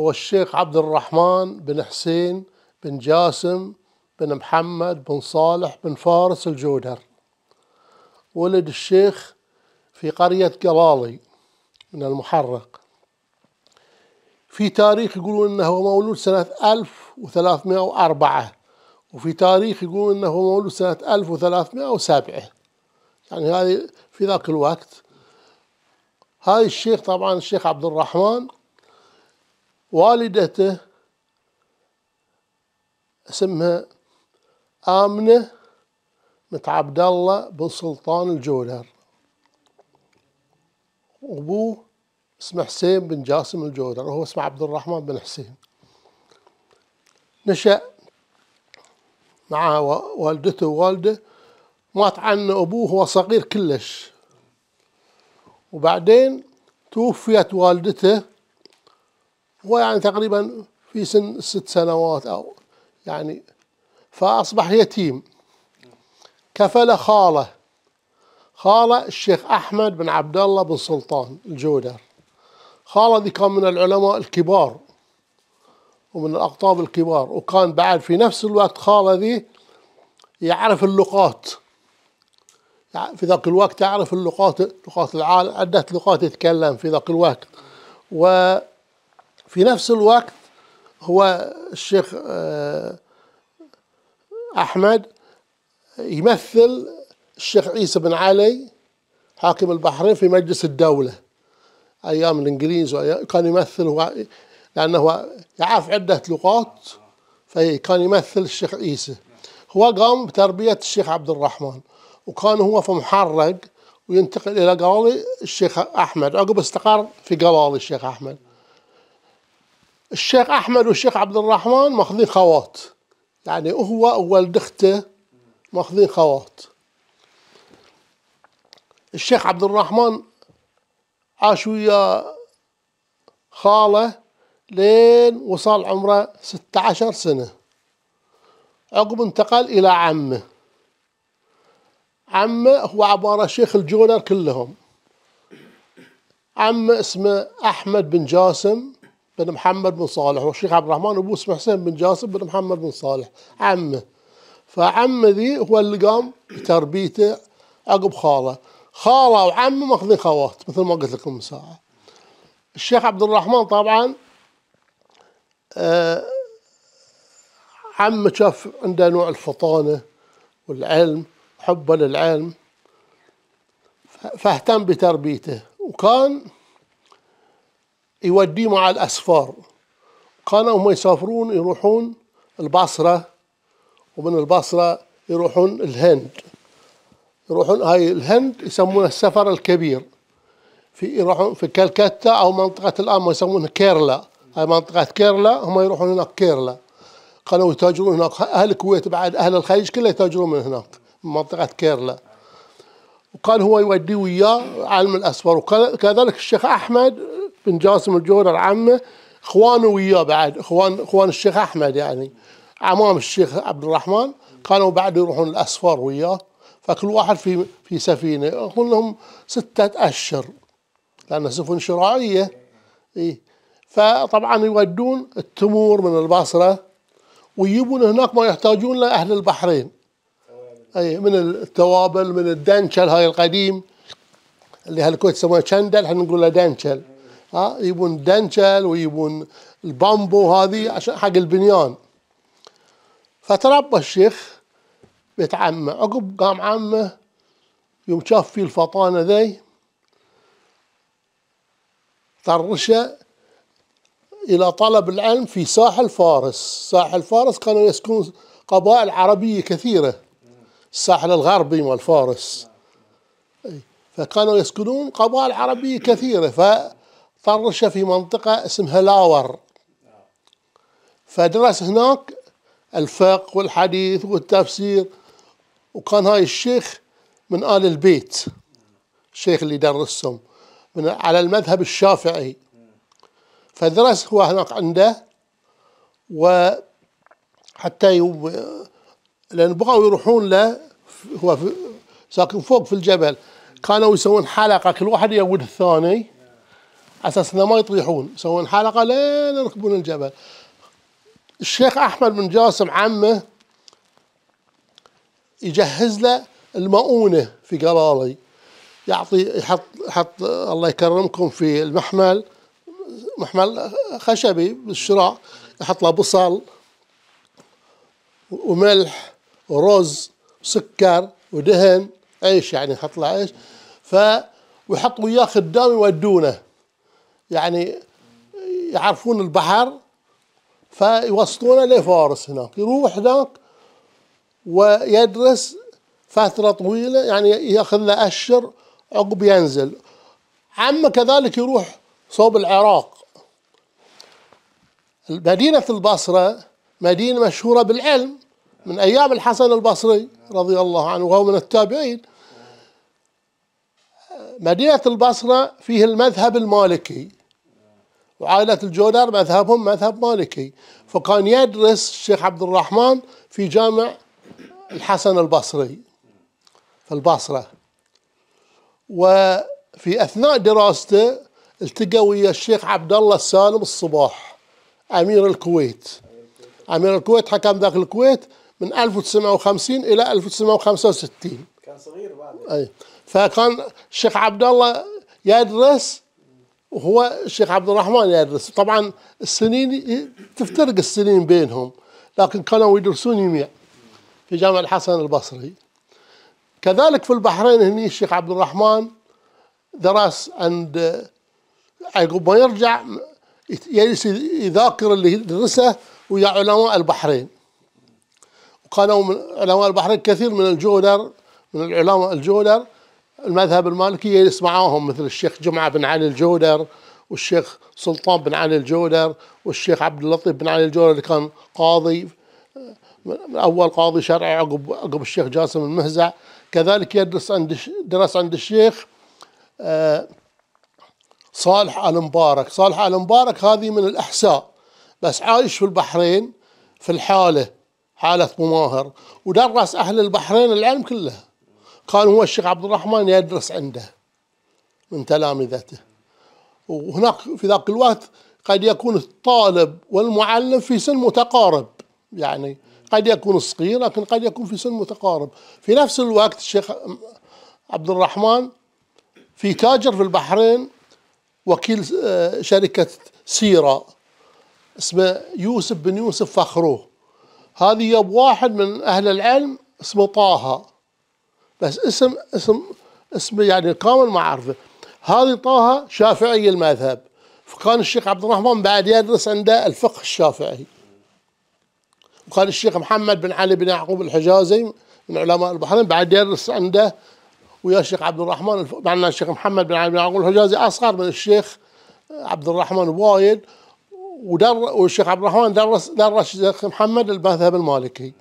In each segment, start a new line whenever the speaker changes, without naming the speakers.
هو الشيخ عبد الرحمن بن حسين بن جاسم بن محمد بن صالح بن فارس الجودر ولد الشيخ في قرية قلالي من المحرق في تاريخ يقولون انه مولود سنة 1304 وفي تاريخ يقولون انه مولود سنة 1307 يعني هذه في ذاك الوقت هاي الشيخ طبعا الشيخ عبد الرحمن والدته اسمها آمنة بنت عبد الله بن سلطان الجولر وابوه اسمه حسين بن جاسم الجودر وهو اسمه عبد الرحمن بن حسين نشأ مع والدته ووالده مات عنه أبوه وهو صغير كلش وبعدين توفيت والدته هو يعني تقريبا في سن ست سنوات أو يعني فأصبح يتيم كفل خاله خاله الشيخ أحمد بن عبد الله بن سلطان الجودر خاله ذي كان من العلماء الكبار ومن الأقطاب الكبار وكان بعد في نفس الوقت خاله ذي يعرف اللقات في ذاك الوقت يعرف اللقات لقات العالم عدة لقات يتكلم في ذاك الوقت و في نفس الوقت هو الشيخ آه، أحمد يمثل الشيخ عيسى بن علي حاكم البحرين في مجلس الدولة أيام الإنجليز كان يمثل هو لأنه يعرف عدة لغات فكان يمثل الشيخ عيسى هو قام بتربية الشيخ عبد الرحمن وكان هو في محرق وينتقل إلى قلالي الشيخ أحمد عقب استقر في قلالي الشيخ أحمد الشيخ احمد والشيخ عبد الرحمن ماخذين خوات يعني هو وولد اخته ماخذين خوات الشيخ عبد الرحمن عاش ويا خاله لين وصل عمره 16 سنه عقب انتقل الى عمه عمه هو عباره شيخ الجونر كلهم عمه اسمه احمد بن جاسم بن محمد بن صالح والشيخ عبد الرحمن ابو اسمه حسين بن جاسم بن محمد بن صالح عمه فعمه ذي هو اللي قام بتربيته عقب خاله خاله وعمه ماخذين خوات مثل ما قلت لكم من ساعه الشيخ عبد الرحمن طبعا آه عمه شاف عنده نوع الفطانه والعلم حبه للعلم فاهتم بتربيته وكان يوديه مع الأسفار كانوا هم يسافرون يروحون البصرة ومن البصرة يروحون الهند يروحون هاي الهند يسمونها السفر الكبير في يروحون في كلكتة أو منطقة الآن ما يسمونها كيرلا هاي منطقة كيرلا هم يروحون هناك كيرلا كانوا يتاجرون هناك أهل الكويت بعد أهل الخليج كله يتاجرون من هناك من منطقة كيرلا وكان هو يودي وياه علم الاسفر وكذلك الشيخ احمد بن جاسم الجوهر العمه اخوانه وياه بعد اخوان اخوان الشيخ احمد يعني عمام الشيخ عبد الرحمن كانوا بعد يروحون الاسفار وياه فكل واحد في في سفينه كلهم سته اشهر لان سفن شراعيه اي فطبعا يودون التمور من البصره ويجيبون هناك ما يحتاجون لاهل البحرين اي من التوابل من الدنشل هاي القديم اللي هالكويت يسمونه شندل احنا نقول له دنشل ها يبون دنشل ويبون البامبو هذه عشان حق البنيان فتربى الشيخ بيت عمه عقب قام عمه يوم شاف فيه الفطانة ذي طرشه إلى طلب العلم في ساحل فارس ساحل فارس كانوا يسكنون قبائل عربية كثيرة الساحل الغربي مال فارس فكانوا يسكنون قبائل عربية كثيرة فطرش في منطقة اسمها لاور فدرس هناك الفقه والحديث والتفسير وكان هاي الشيخ من آل البيت الشيخ اللي درسهم من على المذهب الشافعي فدرس هو هناك عنده وحتى يوم لان بغاو يروحون له هو في ساكن فوق في الجبل كانوا يسوون حلقه كل واحد يود الثاني اساس انه ما يطيحون يسوون حلقه لين يركبون الجبل الشيخ احمد بن جاسم عمه يجهز له المؤونه في قراري يعطي يحط يحط الله يكرمكم في المحمل محمل خشبي بالشراع يحط له بصل وملح ورز سكر ودهن عيش يعني نحط له عيش ف ويحط وياه خدام يودونه يعني يعرفون البحر فيوصلونه لفارس هناك يروح هناك ويدرس فترة طويلة يعني ياخذ له أشهر عقب ينزل عمه كذلك يروح صوب العراق مدينة البصرة مدينة مشهورة بالعلم من أيام الحسن البصري رضي الله عنه وهو من التابعين مدينة البصرة فيه المذهب المالكي وعائلة الجودر مذهبهم مذهب مالكي فكان يدرس الشيخ عبد الرحمن في جامع الحسن البصري في البصرة وفي أثناء دراسته التقى ويا الشيخ عبد الله السالم الصباح أمير الكويت أمير الكويت حكم ذاك الكويت من 1950 إلى 1965 كان صغير بعد أي فكان الشيخ عبد الله يدرس وهو الشيخ عبد الرحمن يدرس طبعا السنين تفترق السنين بينهم لكن كانوا يدرسون يميع في جامع الحسن البصري كذلك في البحرين هني الشيخ عبد الرحمن درس عند عقب ما يرجع يجلس يذاكر اللي درسه ويا علماء البحرين قالوا من علماء البحرين كثير من الجولر من العلماء الجولر المذهب المالكي يجلس معاهم مثل الشيخ جمعة بن علي الجودر والشيخ سلطان بن علي الجودر والشيخ عبد اللطيف بن علي الجودر اللي كان قاضي من أول قاضي شرعي عقب عقب الشيخ جاسم المهزع كذلك يدرس عند درس عند الشيخ آه، صالح آل مبارك صالح آل مبارك هذه من الأحساء بس عايش في البحرين في الحالة حالة مماهر ودرس أهل البحرين العلم كله كان هو الشيخ عبد الرحمن يدرس عنده من تلامذته وهناك في ذاك الوقت قد يكون الطالب والمعلم في سن متقارب يعني قد يكون صغير لكن قد يكون في سن متقارب في نفس الوقت الشيخ عبد الرحمن في تاجر في البحرين وكيل آه، شركة سيرة اسمه يوسف بن يوسف فخروه هذه يا واحد من أهل العلم اسمه طه بس اسم اسم اسم يعني كامل ما أعرفه هذه طه شافعي المذهب فكان الشيخ عبد الرحمن بعد يدرس عنده الفقه الشافعي وكان الشيخ محمد بن علي بن يعقوب الحجازي من علماء البحرين بعد يدرس عنده ويا الشيخ عبد الرحمن مع ان الشيخ محمد بن علي بن يعقوب الحجازي اصغر من الشيخ عبد الرحمن وايد ودر والشيخ عبد الرحمن درس درس الشيخ محمد المذهب المالكي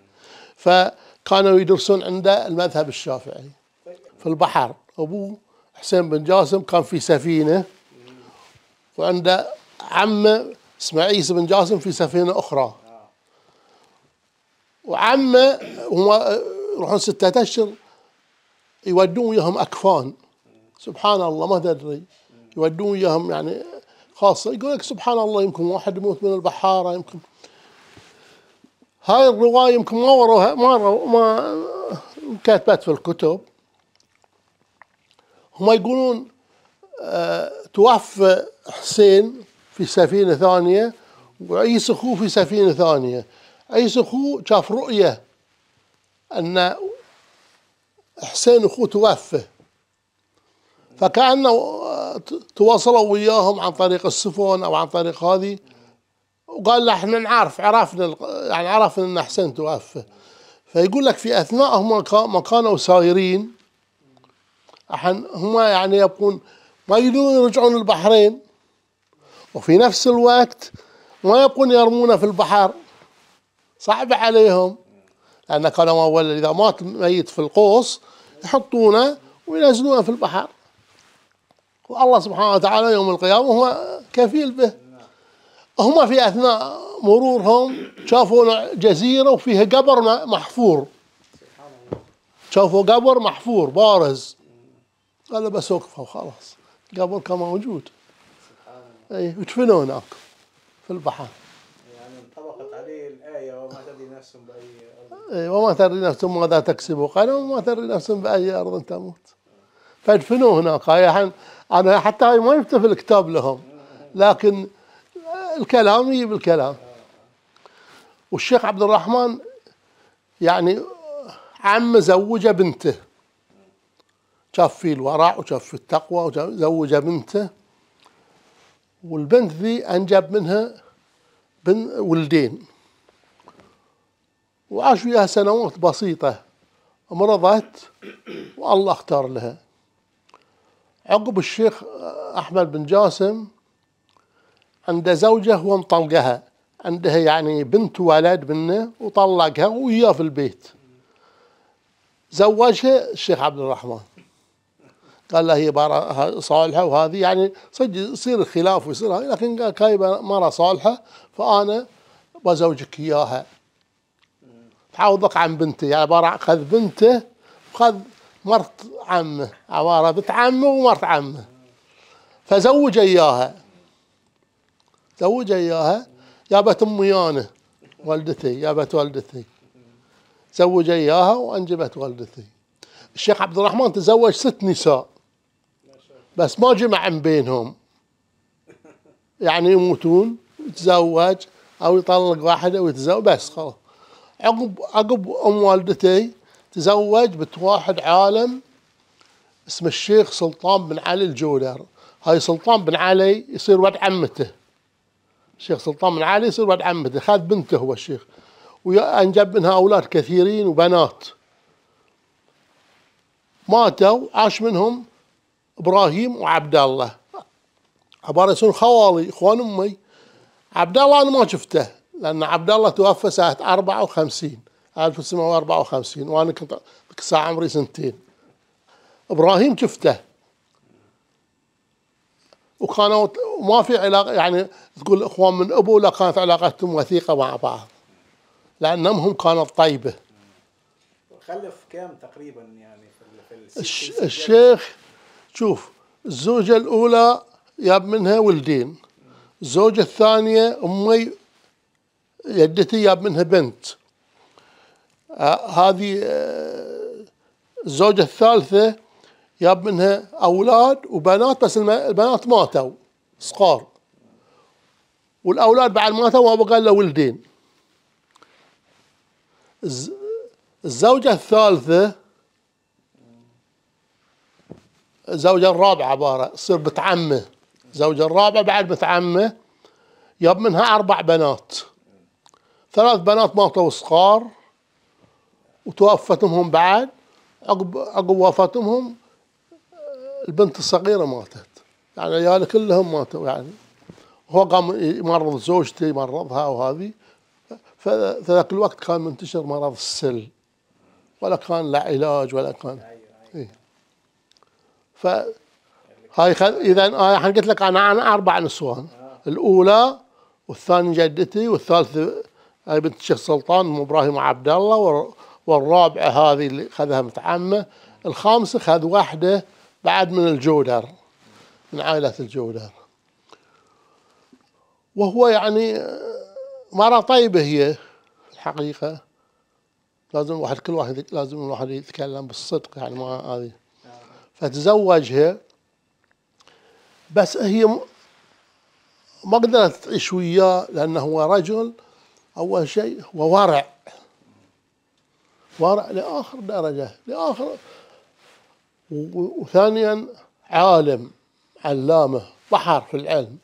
فكانوا يدرسون عنده المذهب الشافعي في البحر ابوه حسين بن جاسم كان في سفينه وعنده عمه اسمه عيسى بن جاسم في سفينه اخرى وعمه هم يروحون ستة اشهر يودون وياهم اكفان سبحان الله ما تدري يودون وياهم يعني خاصة يقول لك سبحان الله يمكن واحد يموت من البحارة يمكن هاي الرواية يمكن ما وروها ما رو ما كاتبات في الكتب هم يقولون أه توفى حسين في سفينة ثانية وعيسى أخوه في سفينة ثانية عيسى أخوه شاف رؤية أن حسين أخوه توفى فكأنه تواصلوا وياهم عن طريق السفن او عن طريق هذه وقال له احنا نعرف عرفنا يعني عرفنا ان حسين توفى فيقول لك في اثناء هم ما كانوا سايرين هم يعني يبقون ما يقدرون يرجعون البحرين وفي نفس الوقت ما يبقون يرمونه في البحر صعب عليهم لان كانوا اول اذا مات ميت في القوس يحطونه وينزلونه في البحر والله سبحانه وتعالى يوم القيامة هو كفيل به هما في أثناء مرورهم شافوا جزيرة وفيها قبر محفور شافوا قبر محفور بارز قال بس وقفه وخلاص قبر كان موجود اي ودفنوا هناك في البحر يعني انطبقت عليه الايه وما تدري نفس باي ارض إيه، وما تدري نفس ماذا تكسب غدا وما تدري نفس باي ارض تموت فادفنوه هناك هاي أنا حتى هاي ما في الكتاب لهم لكن الكلام يجيب الكلام والشيخ عبد الرحمن يعني عم زوج بنته شاف في الورع وشاف في التقوى وزوج بنته والبنت ذي أنجب منها بن ولدين وعاش وياها سنوات بسيطة مرضت والله اختار لها عقب الشيخ أحمد بن جاسم عنده زوجة هو مطلقها عندها يعني بنت ولد منه وطلقها وياه في البيت زوجها الشيخ عبد الرحمن قال له هي بارة صالحة وهذه يعني صدق يصير خلاف ويصير لكن قال هاي مرة صالحة فأنا بزوجك إياها تعوضك عن بنته يعني بارة أخذ بنته وخذ مرت عمه عوارة بنت عمه ومرت عمه فزوج إياها زوج إياها جابت أمي أنا والدتي جابت والدتي زوج إياها وأنجبت والدتي الشيخ عبد الرحمن تزوج ست نساء بس ما جمع بينهم يعني يموتون يتزوج او يطلق واحده ويتزوج بس خلاص عقب عقب ام والدتي تزوج بنت واحد عالم اسمه الشيخ سلطان بن علي الجودر هاي سلطان بن علي يصير ولد عمته الشيخ سلطان بن علي يصير ولد عمته خذ بنته هو الشيخ وانجب منها اولاد كثيرين وبنات ماتوا عاش منهم ابراهيم وعبد الله عباره يصيرون خوالي اخوان امي عبد الله انا ما شفته لان عبد الله توفى سنه 54 1954 وانا كنت ساعة عمري سنتين ابراهيم شفته وكانوا ما في علاقه يعني تقول اخوان من ابو لا كانت علاقتهم وثيقه مع بعض لان امهم كانت طيبه خلف كم تقريبا يعني في الش الشيخ شوف الزوجه الاولى جاب منها ولدين الزوجه الثانيه امي يدتي جاب منها بنت هذه الزوجة آه، الثالثة جاب منها أولاد وبنات بس البنات ماتوا صغار والأولاد بعد ماتوا ما بقى إلا ولدين الزوجة الثالثة الزوجة الرابعة عبارة تصير بنت عمه الزوجة الرابعة بعد بنت عمه جاب منها أربع بنات ثلاث بنات ماتوا صغار وتوفتهم بعد عقب عقب وفاتهم البنت الصغيره ماتت يعني عياله كلهم ماتوا يعني هو قام يمرض زوجته يمرضها وهذه فذاك الوقت كان منتشر مرض السل ولا كان لا علاج ولا كان اي ف هاي خل... اذا انا قلت لك انا انا اربع نسوان الاولى والثانيه جدتي والثالثه هاي بنت الشيخ سلطان ابراهيم عبد الله والرابعة هذه اللي خذها متعمة الخامسة خذ واحدة بعد من الجودر من عائلة الجودر وهو يعني آه، مرة طيبة هي الحقيقة لازم الواحد كل واحد لازم الواحد يتكلم بالصدق يعني ما هذه فتزوجها بس هي ما قدرت تعيش وياه لأنه هو رجل أول شيء هو ورع ورع لآخر درجة لآخر وثانيا عالم علامة بحر في العلم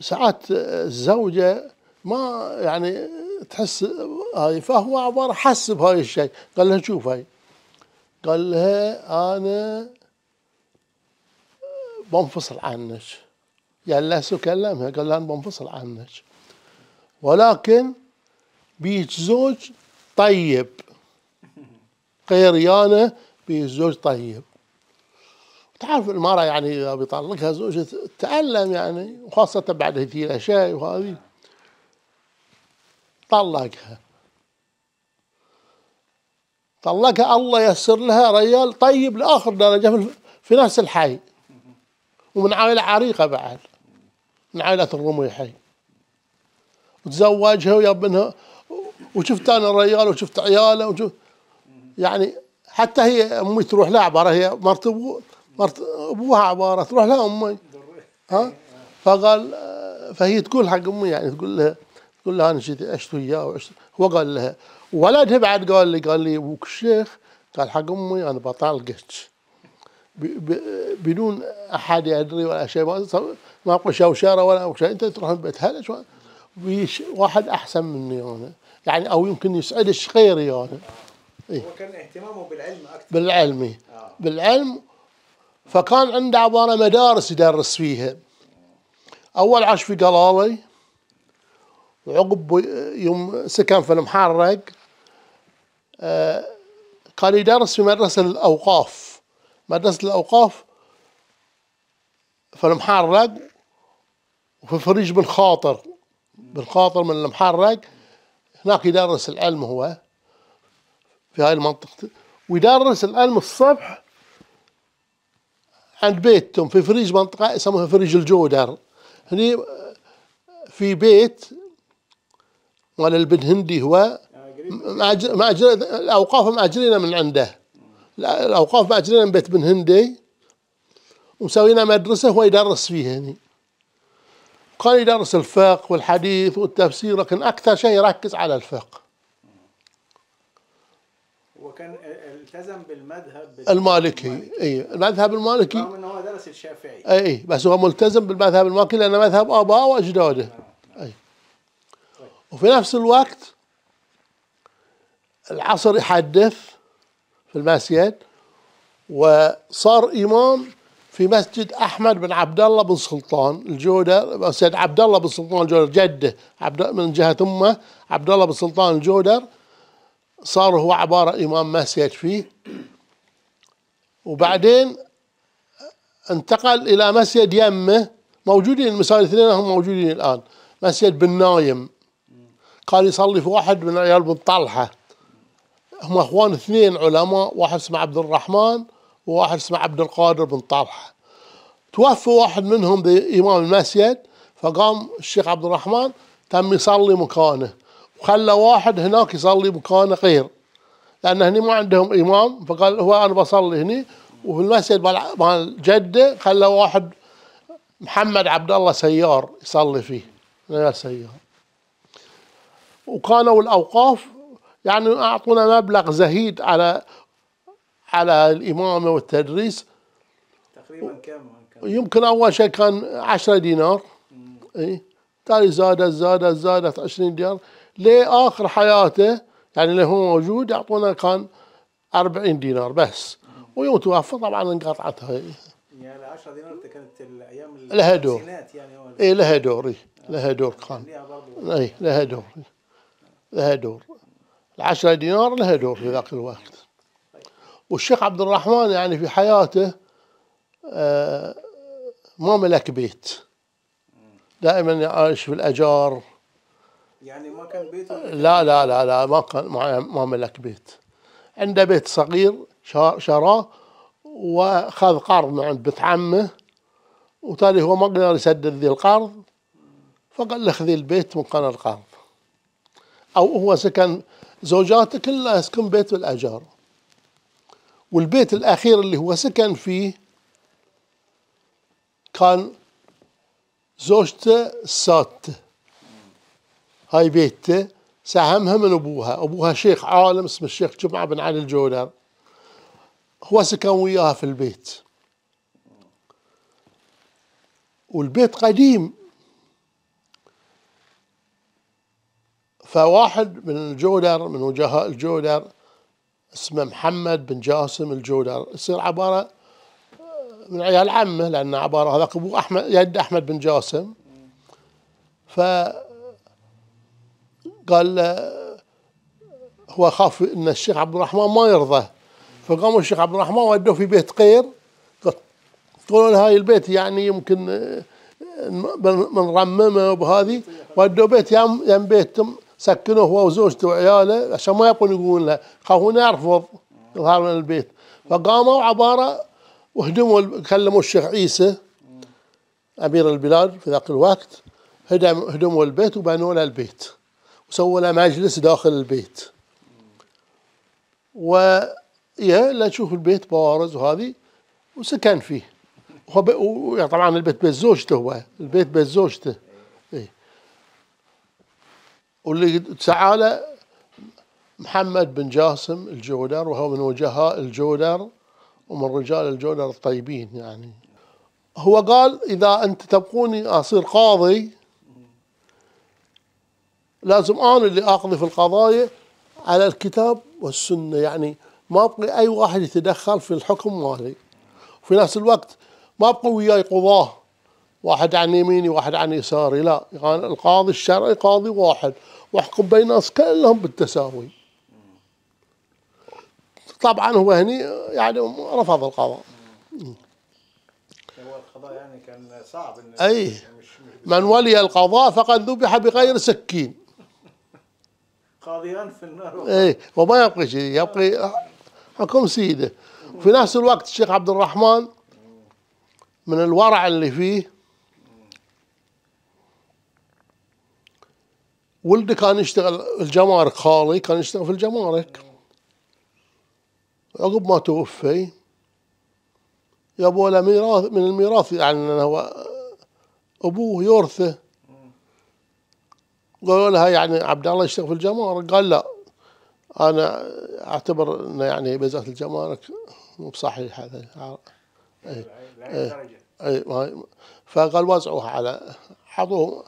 ساعات الزوجة ما يعني تحس هاي فهو عبارة حس بهاي الشيء قال لها شوف هاي قال لها أنا بنفصل عنك قال لها سو كلمها قال لها أنا بنفصل عنك ولكن بيج زوج طيب غير يانا بيج زوج طيب تعرف المرأة يعني إذا بيطلقها زوجها تألم يعني وخاصة بعد هذه الأشياء وهذه طلقها طلقها الله يسر لها ريال طيب لآخر درجة في نفس الحي ومن عائلة عريقة بعد من عائلة الرميحي وتزوجها ويا ابنها وشفت انا الرجال وشفت عياله وشفت يعني حتى هي امي تروح لها عباره هي مرت ابوها مرت ابوها عباره تروح لها امي ها فقال فهي تقول حق امي يعني تقول لها تقول لها انا شفت عشت وياه هو قال لها ولدها بعد قال لي قال لي ابوك الشيخ قال حق امي انا بطلقك بدون احد يدري ولا شيء ما اقول شوشره ولا شيء انت تروح بيت هلش واحد احسن مني انا يعني او يمكن يسعدش غيري يعني إيه؟ هو كان اهتمامه بالعلم اكثر بالعلم آه. بالعلم فكان عنده عباره مدارس يدرس فيها اول عاش في قلاوي وعقب يوم سكن في المحرق آه، كان يدرس في مدرسه الاوقاف مدرسه الاوقاف في المحرق وفي فريج بن خاطر بن خاطر من المحرق هناك يدرس العلم هو في هاي المنطقة ويدرس العلم الصبح عند بيتهم في فريج منطقة يسموها فريج الجودر هني في بيت مال البن هندي هو معجر الأوقاف ماجرينها من عنده الأوقاف ماجرينها من بيت بن هندي ومسوينا مدرسة هو يدرس فيها هني قال يدرس الفقه والحديث والتفسير لكن أكثر شيء يركز على الفقه وكان التزم بالمذهب المالكي, المالكي. اي المذهب المالكي رغم ان هو درس الشافعي اي إيه، بس هو ملتزم بالمذهب المالكي لان مذهب اباه واجداده اي وفي نفس الوقت العصر يحدث في المسجد وصار امام في مسجد احمد بن عبد الله بن سلطان الجودر سيد عبد الله بن سلطان الجودر جده عبد من جهه امه عبد الله بن سلطان الجودر صار هو عباره امام مسجد فيه وبعدين انتقل الى مسجد يمه موجودين المساجد الاثنين هم موجودين الان مسجد بن نايم كان يصلي في واحد من عيال بن طلحه هم اخوان اثنين علماء واحد اسمه عبد الرحمن وواحد اسمه عبد القادر بن طلحه توفى واحد منهم بإمام المسجد فقام الشيخ عبد الرحمن تم يصلي مكانه وخلى واحد هناك يصلي مكانه غير لأن هني ما عندهم إمام فقال هو أنا بصلي هني وفي المسجد مال جدة خلى واحد محمد عبد الله سيار يصلي فيه نيال سيار وكانوا الأوقاف يعني أعطونا مبلغ زهيد على على الإمامة والتدريس تقريبا كم يمكن أول شيء كان 10 دينار إي تالي زادت زادت زادت 20 دينار لآخر حياته يعني اللي هو موجود يعطونا كان 40 دينار بس ويوم توفى طبعا انقطعت هاي يعني 10 دينار كانت الايام لها دور يعني اي لها دور اي آه. لها دور كان اي لها دور إيه. لها دور ال 10 دينار لها دور في ذاك الوقت والشيخ عبد الرحمن يعني في حياته آه، ما ملك بيت دائما يعيش في الاجار يعني ما كان بيته لا لا لا لا ما كان ما ملك بيت عنده بيت صغير شراه وخذ قرض من عند بنت عمه وتالي هو ما قدر يسدد ذي القرض فقال له خذي البيت مكان القرض او هو سكن زوجاته كلها يسكن بيت الاجار والبيت الأخير اللي هو سكن فيه كان زوجته ساته هاي بيته ساهمها من أبوها أبوها شيخ عالم اسمه الشيخ جمعة بن علي الجودر هو سكن وياها في البيت والبيت قديم فواحد من الجودر من وجهاء الجودر اسمه محمد بن جاسم الجودر يصير عبارة من عيال عمه لأنه عبارة هذا ابو أحمد يد أحمد بن جاسم ف قال هو خاف ان الشيخ عبد الرحمن ما يرضى فقاموا الشيخ عبد الرحمن ودوه في بيت قير يقولون هاي البيت يعني يمكن بنرممه وبهذه ودوا بيت يم يم بيتهم سكنوا هو وزوجته وعياله عشان ما يبون يقولون له يخافون يرفض يظهر من البيت فقاموا عباره وهدموا كلموا الشيخ عيسى امير البلاد في ذاك الوقت هدموا البيت وبنوا له البيت وسووا له مجلس داخل البيت و لا تشوف البيت بارز وهذه وسكن فيه وطبعا البيت بيت زوجته هو البيت بيت زوجته واللي تعالى محمد بن جاسم الجودر وهو من وجهاء الجودر ومن رجال الجودر الطيبين يعني هو قال إذا أنت تبقوني أصير قاضي لازم أنا اللي أقضي في القضايا على الكتاب والسنة يعني ما ابقي أي واحد يتدخل في الحكم مالي في نفس الوقت ما ابقوا وياي قضاه واحد عن يميني واحد عن يساري لا يعني القاضي الشرعي قاضي واحد واحكم بين الناس كلهم بالتساوي طبعا هو هني يعني رفض القضاء هو القضاء يعني كان صعب اي من ولي القضاء فقد ذبح بغير سكين قاضيان في النار اي وما يبقي شيء يبقي حكم سيده في نفس الوقت الشيخ عبد الرحمن من الورع اللي فيه ولدي كان يشتغل الجمارك خالي كان يشتغل في الجمارك عقب ما توفي يبوا له ميراث من الميراث يعني هو ابوه يورثه قالوا لها يعني عبد الله يشتغل في الجمارك قال لا انا اعتبر انه يعني بزات الجمارك مو بصحيح هذا اي اي فقال وزعوها على حطوه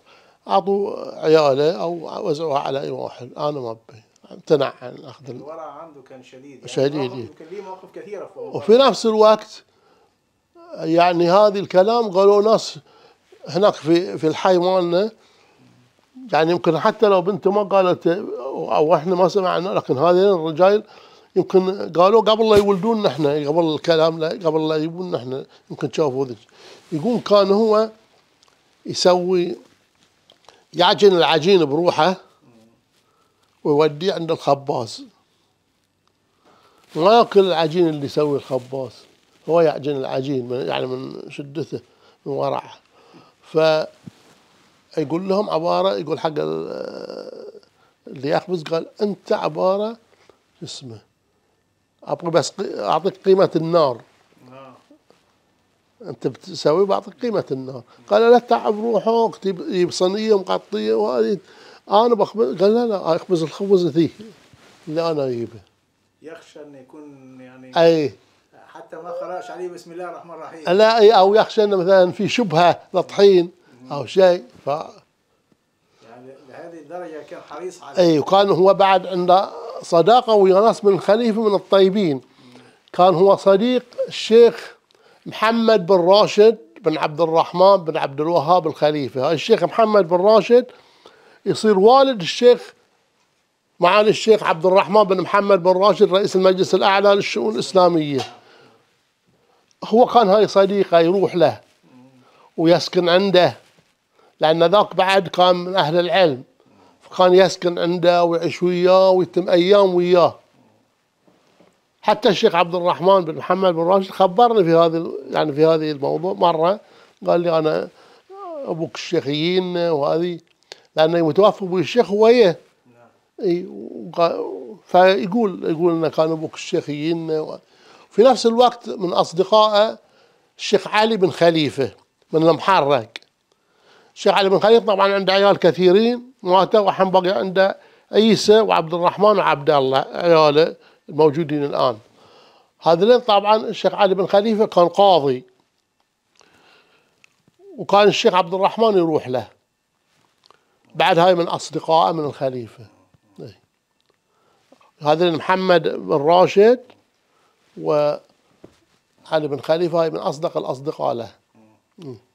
اعطوا عياله او وزعوها على اي واحد انا ما ابي امتنع عن اخذ الورع عنده كان شديد يعني شديد إيه. كان لي مواقف كثيره فوق وفي نفس الوقت يعني هذه الكلام قالوا ناس هناك في في الحي مالنا يعني يمكن حتى لو بنته ما قالت او احنا ما سمعنا لكن هذين الرجال يمكن قالوا قبل لا يولدون احنا قبل الكلام لا قبل لا يجيبون احنا يمكن شافوا ذي يقول كان هو يسوي يعجن العجين بروحه ويوديه عند الخباز ما كل العجين اللي يسوي الخباز هو يعجن العجين من يعني من شدته من ورعه ف يقول لهم عباره يقول حق اللي يخبز قال انت عباره شو اسمه اعطيك قيمه النار انت بتساوي بعطيك قيمه النار قال لا تعب روحه اكتب صينيه مقطيه وهذه انا بخبز قال لا لا اخبز الخبز ذي اللي انا اجيبه يخشى انه يكون يعني اي حتى ما قراش عليه بسم الله الرحمن الرحيم لا اي او يخشى انه مثلا في شبهه لطحين او شيء ف يعني لهذه الدرجه كان حريص على اي وكان هو بعد عنده صداقه ويا ناس من الخليفه من الطيبين كان هو صديق الشيخ محمد بن راشد بن عبد الرحمن بن عبد الوهاب الخليفة الشيخ محمد بن راشد يصير والد الشيخ معالي الشيخ عبد الرحمن بن محمد بن راشد رئيس المجلس الأعلى للشؤون الإسلامية هو كان هاي صديقه يروح له ويسكن عنده لأن ذاك بعد كان من أهل العلم فكان يسكن عنده ويعيش وياه ويتم أيام وياه حتى الشيخ عبد الرحمن بن محمد بن راشد خبرني في هذا يعني في هذه الموضوع مره قال لي انا ابوك الشيخيين وهذه لانه متوفى ابو الشيخ وياه نعم. اي فيقول يقول انه كان ابوك الشيخيين في نفس الوقت من اصدقائه الشيخ علي بن خليفه من المحرك الشيخ علي بن خليفه طبعا عنده عيال كثيرين ماتوا وحن باقي عنده عيسى وعبد الرحمن وعبد الله عياله الموجودين الآن هذين طبعا الشيخ علي بن خليفة كان قاضي وكان الشيخ عبد الرحمن يروح له بعد هاي من أصدقائه من الخليفة إيه. هذا محمد بن راشد وعلي بن خليفة هاي من أصدق الأصدقاء له إيه.